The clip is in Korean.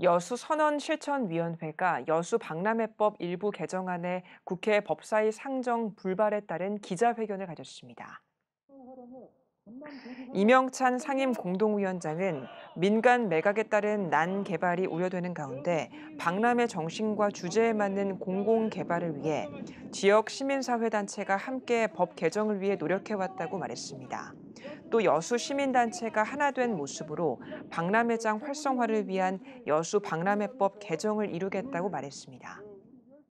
여수선언실천위원회가 여수박람회법 일부 개정안에 국회 법사위 상정 불발에 따른 기자회견을 가졌습니다. 이명찬 상임 공동위원장은 민간 매각에 따른 난 개발이 우려되는 가운데 박람회 정신과 주제에 맞는 공공 개발을 위해 지역 시민사회단체가 함께 법 개정을 위해 노력해왔다고 말했습니다. 또 여수 시민단체가 하나된 모습으로 박람회장 활성화를 위한 여수 박람회법 개정을 이루겠다고 말했습니다.